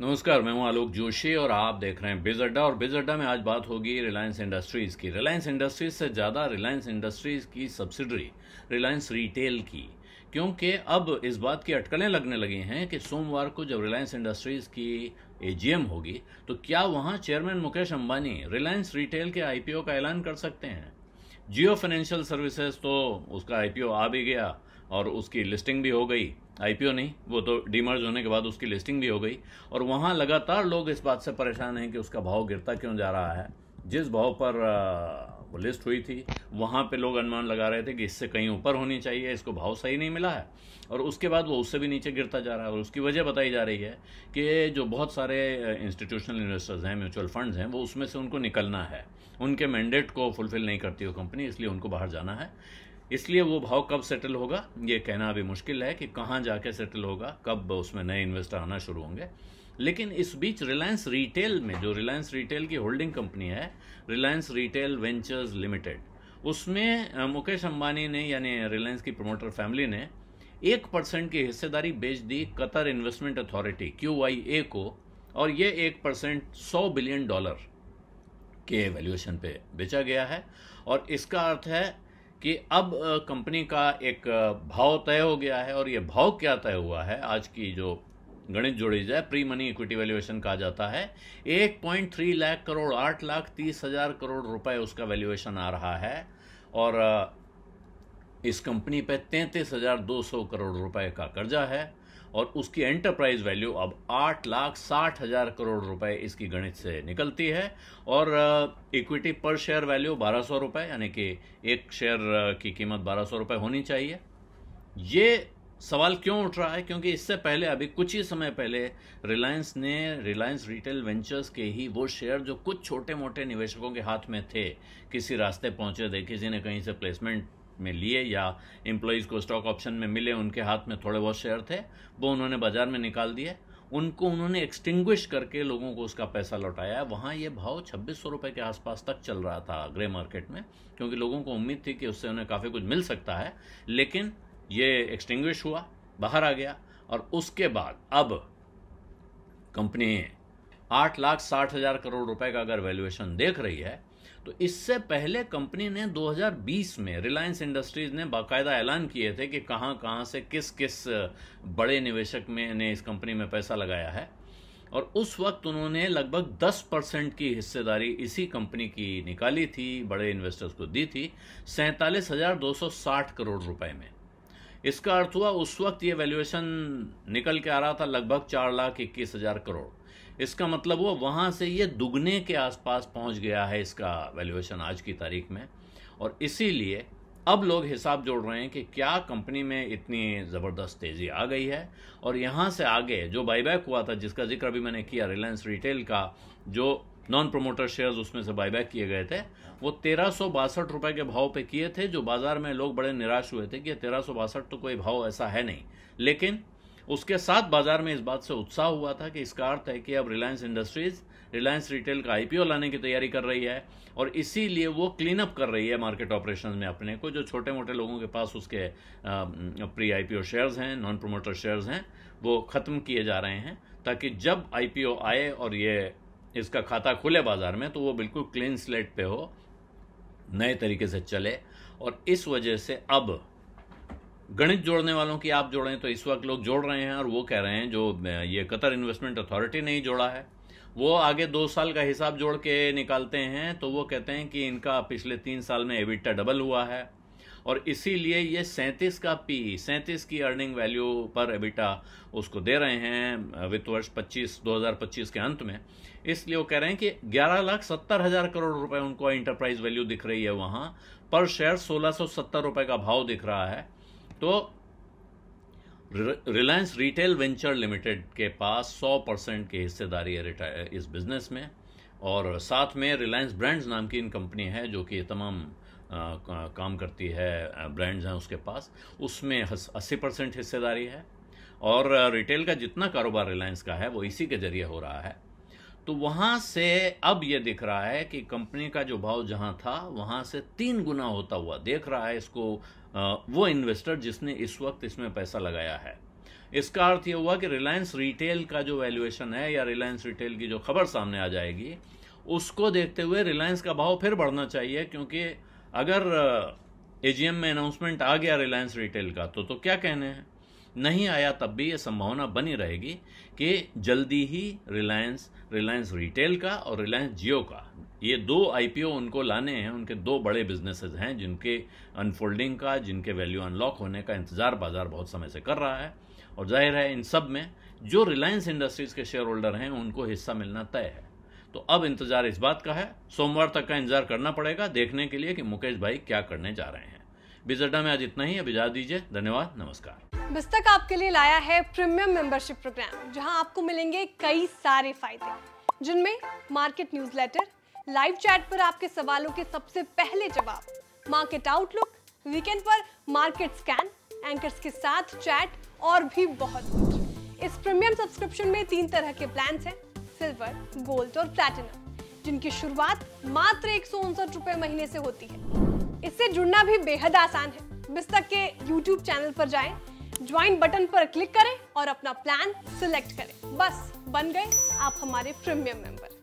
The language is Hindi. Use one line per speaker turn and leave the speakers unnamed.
नमस्कार मैं हूं आलोक जोशी और आप देख रहे हैं बिज अड्डा और बिज अड्डा में आज बात होगी रिलायंस इंडस्ट्रीज़ की रिलायंस इंडस्ट्रीज़ से ज़्यादा रिलायंस इंडस्ट्रीज़ की सब्सिडरी रिलायंस रिटेल की क्योंकि अब इस बात की अटकलें लगने लगी हैं कि सोमवार को जब रिलायंस इंडस्ट्रीज़ की एजीएम होगी तो क्या वहाँ चेयरमैन मुकेश अम्बानी रिलायंस रिटेल के आईपीओ का ऐलान कर सकते हैं जियो फाइनेंशियल सर्विसेज तो उसका आईपीओ आ भी गया और उसकी लिस्टिंग भी हो गई आईपीओ नहीं वो तो डीमर्ज होने के बाद उसकी लिस्टिंग भी हो गई और वहाँ लगातार लोग इस बात से परेशान हैं कि उसका भाव गिरता क्यों जा रहा है जिस भाव पर वो लिस्ट हुई थी वहाँ पे लोग अनुमान लगा रहे थे कि इससे कहीं ऊपर होनी चाहिए इसको भाव सही नहीं मिला है और उसके बाद वो उससे भी नीचे गिरता जा रहा है और उसकी वजह बताई जा रही है कि जो बहुत सारे इंस्टीट्यूशनल इन्वेस्टर्स हैं म्यूचुअल फंड्स हैं वो उसमें से उनको निकलना है उनके मैंडेट को फुलफिल नहीं करती वो कंपनी इसलिए उनको बाहर जाना है इसलिए वो भाव कब सेटल होगा ये कहना अभी मुश्किल है कि कहाँ जाके सेटल होगा कब उसमें नए इन्वेस्टर आना शुरू होंगे लेकिन इस बीच रिलायंस रिटेल में जो रिलायंस रिटेल की होल्डिंग कंपनी है रिलायंस रिटेल वेंचर्स लिमिटेड उसमें मुकेश अंबानी ने यानी रिलायंस की प्रमोटर फैमिली ने एक परसेंट की हिस्सेदारी बेच दी Qatar investment authority Q I A को और ये एक परसेंट सौ बिलियन डॉलर के वैल्यूएशन पे बेचा गया है और इसका अर्थ है कि अब कंपनी का एक भाव तय हो गया है और ये भाव क्या तय हुआ है आज की जो गणित जोड़ी जाए प्री मनी इक्विटी वैल्यूएशन कहा जाता है एक पॉइंट थ्री लाख करोड़ आठ लाख तीस हजार करोड़ रुपए उसका वैल्यूएशन आ रहा है और इस कंपनी पे तैंतीस हजार दो सौ करोड़ रुपए का कर्जा है और उसकी एंटरप्राइज वैल्यू अब आठ लाख साठ हजार करोड़ रुपए इसकी गणित से निकलती है और इक्विटी पर शेयर वैल्यू बारह सौ रुपए यानी कि एक शेयर की कीमत बारह सौ रुपए होनी चाहिए ये सवाल क्यों उठ रहा है क्योंकि इससे पहले अभी कुछ ही समय पहले रिलायंस ने रिलायंस रिटेल वेंचर्स के ही वो शेयर जो कुछ छोटे मोटे निवेशकों के हाथ में थे किसी रास्ते पहुंचे थे किसी ने कहीं से प्लेसमेंट में लिए या एम्प्लॉयज़ को स्टॉक ऑप्शन में मिले उनके हाथ में थोड़े बहुत शेयर थे वो उन्होंने बाजार में निकाल दिए उनको उन्होंने एक्सटिंग्विश करके लोगों को उसका पैसा लौटाया वहाँ ये भाव छब्बीस सौ रुपये के आसपास तक चल रहा था ग्रे मार्केट में क्योंकि लोगों को उम्मीद थी कि उससे उन्हें काफ़ी कुछ मिल सकता है लेकिन ये एक्सटिंग्विश हुआ बाहर आ गया और उसके बाद अब कंपनी आठ लाख साठ हज़ार करोड़ रुपए का अगर वैल्यूएशन देख रही है तो इससे पहले कंपनी ने 2020 में रिलायंस इंडस्ट्रीज ने बाकायदा ऐलान किए थे कि कहां कहां से किस किस बड़े निवेशक में ने इस कंपनी में पैसा लगाया है और उस वक्त उन्होंने लगभग 10 परसेंट की हिस्सेदारी इसी कंपनी की निकाली थी बड़े इन्वेस्टर्स को दी थी सैंतालीस करोड़ रुपए में इसका अर्थ हुआ उस वक्त ये वैल्यूएशन निकल के आ रहा था लगभग चार लाख इक्कीस हजार करोड़ इसका मतलब हुआ वहाँ से ये दुगने के आसपास पहुँच गया है इसका वैल्यूएशन आज की तारीख में और इसीलिए अब लोग हिसाब जोड़ रहे हैं कि क्या कंपनी में इतनी ज़बरदस्त तेज़ी आ गई है और यहाँ से आगे जो बाईबैक हुआ था जिसका जिक्र अभी मैंने किया रिलायंस रिटेल का जो नॉन प्रोमोटर शेयर्स उसमें से बाईबैक किए गए थे वो तेरह सौ बासठ रुपये के भाव पे किए थे जो बाजार में लोग बड़े निराश हुए थे कि तेरह सौ बासठ तो कोई भाव ऐसा है नहीं लेकिन उसके साथ बाजार में इस बात से उत्साह हुआ था कि इसका अर्थ है कि अब रिलायंस इंडस्ट्रीज रिलायंस रिटेल का आईपीओ लाने की तैयारी कर रही है और इसीलिए वो क्लीन अप कर रही है मार्केट ऑपरेशन में अपने को जो छोटे मोटे लोगों के पास उसके प्री आईपीओ शेयर्स हैं नॉन प्रोमोटर शेयर्स हैं वो ख़त्म किए जा रहे हैं ताकि जब आईपीओ आए और ये इसका खाता खुले बाजार में तो वो बिल्कुल क्लीन स्लेट पे हो नए तरीके से चले और इस वजह से अब गणित जोड़ने वालों की आप जोड़ें तो इस वक्त लोग जोड़ रहे हैं और वो कह रहे हैं जो ये कतर इन्वेस्टमेंट अथॉरिटी नहीं जोड़ा है वो आगे दो साल का हिसाब जोड़ के निकालते हैं तो वो कहते हैं कि इनका पिछले तीन साल में एबिटा डबल हुआ है और इसीलिए ये सैंतीस का पी सैंतीस की अर्निंग वैल्यू पर एबिटा उसको दे रहे हैं वित्त वर्ष पच्चीस दो हज़ार पच्चीस के अंत में इसलिए वो कह रहे हैं कि ग्यारह लाख सत्तर हज़ार करोड़ रुपए उनको एंटरप्राइज वैल्यू दिख रही है वहाँ पर शेयर सोलह सौ सत्तर रुपये का भाव दिख रहा है तो रिलायंस रिटेल वेंचर लिमिटेड के पास 100 परसेंट की हिस्सेदारी है इस बिज़नेस में और साथ में रिलायंस ब्रांड्स नाम की इन कंपनी है जो कि तमाम काम करती है ब्रांड्स हैं उसके पास उसमें अस्सी परसेंट हिस्सेदारी है और रिटेल का जितना कारोबार रिलायंस का है वो इसी के ज़रिए हो रहा है तो वहाँ से अब ये दिख रहा है कि कंपनी का जो भाव जहाँ था वहाँ से तीन गुना होता हुआ देख रहा है इसको वो इन्वेस्टर जिसने इस वक्त इसमें पैसा लगाया है इसका अर्थ ये हुआ कि रिलायंस रिटेल का जो वैल्यूएशन है या रिलायंस रिटेल की जो खबर सामने आ जाएगी उसको देखते हुए रिलायंस का भाव फिर बढ़ना चाहिए क्योंकि अगर एजीएम में अनाउंसमेंट आ गया रिलायंस रिटेल का तो तो क्या कहने हैं नहीं आया तब भी ये संभावना बनी रहेगी कि जल्दी ही रिलायंस रिलायंस रिटेल का और रिलायंस जियो का ये दो आईपीओ उनको लाने हैं उनके दो बड़े बिजनेसेस हैं जिनके अनफोल्डिंग का जिनके वैल्यू अनलॉक होने का इंतज़ार बाज़ार बहुत समय से कर रहा है और जाहिर है इन सब में जो रिलायंस इंडस्ट्रीज़ के शेयर होल्डर हैं उनको हिस्सा मिलना तय है तो अब इंतज़ार इस बात का है सोमवार तक का इंतज़ार करना पड़ेगा देखने के लिए कि मुकेश भाई क्या करने जा रहे हैं बिज में आज इतना ही अब दीजिए धन्यवाद नमस्कार
बिस्तक आपके लिए लाया है प्रीमियम मेंबरशिप प्रोग्राम जहां आपको मिलेंगे कई सारे फायदे जिनमें मार्केट न्यूज़लेटर लाइव चैट पर आपके सवालों के सबसे पहले जवाब मार्केट आउटलुक वीकेंड पर मार्केट स्कैन एंकर्स के साथ चैट और भी बहुत कुछ इस प्रीमियम सब्सक्रिप्शन में तीन तरह के प्लान हैं सिल्वर गोल्ड और प्लैटिनम जिनकी शुरुआत मात्र एक सौ उनसठ रुपए महीने से होती है इससे जुड़ना भी बेहद आसान है मिस्तक के यूट्यूब चैनल पर जाएं, ज्वाइन बटन पर क्लिक करें और अपना प्लान सिलेक्ट करें बस बन गए आप हमारे प्रीमियम मेंबर